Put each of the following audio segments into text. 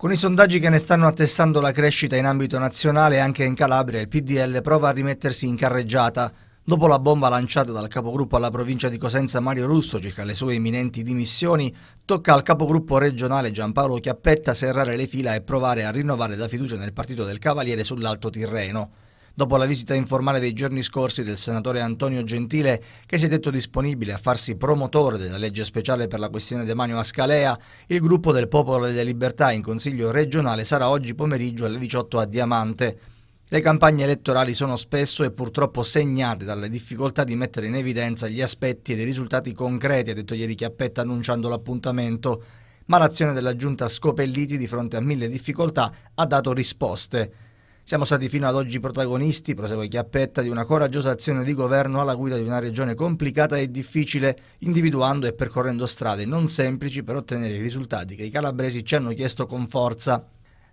Con i sondaggi che ne stanno attestando la crescita in ambito nazionale anche in Calabria, il PDL prova a rimettersi in carreggiata. Dopo la bomba lanciata dal capogruppo alla provincia di Cosenza Mario Russo circa le sue imminenti dimissioni, tocca al capogruppo regionale Giampaolo Chiappetta serrare le fila e provare a rinnovare la fiducia nel partito del Cavaliere sull'Alto Tirreno dopo la visita informale dei giorni scorsi del senatore Antonio Gentile, che si è detto disponibile a farsi promotore della legge speciale per la questione demanio a Scalea, il gruppo del Popolo delle Libertà in Consiglio regionale sarà oggi pomeriggio alle 18 a Diamante. Le campagne elettorali sono spesso e purtroppo segnate dalle difficoltà di mettere in evidenza gli aspetti e i risultati concreti, ha detto ieri Chiappetta annunciando l'appuntamento, ma l'azione della giunta Scopelliti di fronte a mille difficoltà ha dato risposte. Siamo stati fino ad oggi protagonisti, prosegue Chiappetta, di una coraggiosa azione di governo alla guida di una regione complicata e difficile, individuando e percorrendo strade non semplici per ottenere i risultati che i calabresi ci hanno chiesto con forza.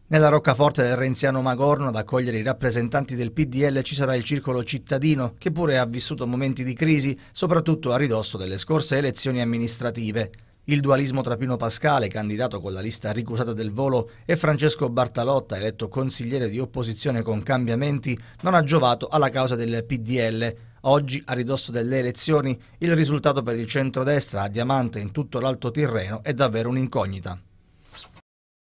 Nella roccaforte del Renziano Magorno ad accogliere i rappresentanti del PDL ci sarà il circolo cittadino, che pure ha vissuto momenti di crisi, soprattutto a ridosso delle scorse elezioni amministrative. Il dualismo tra Pino Pascale, candidato con la lista ricusata del volo, e Francesco Bartalotta, eletto consigliere di opposizione con cambiamenti, non ha giovato alla causa del PDL. Oggi, a ridosso delle elezioni, il risultato per il centrodestra a diamante in tutto l'Alto Tirreno è davvero un'incognita.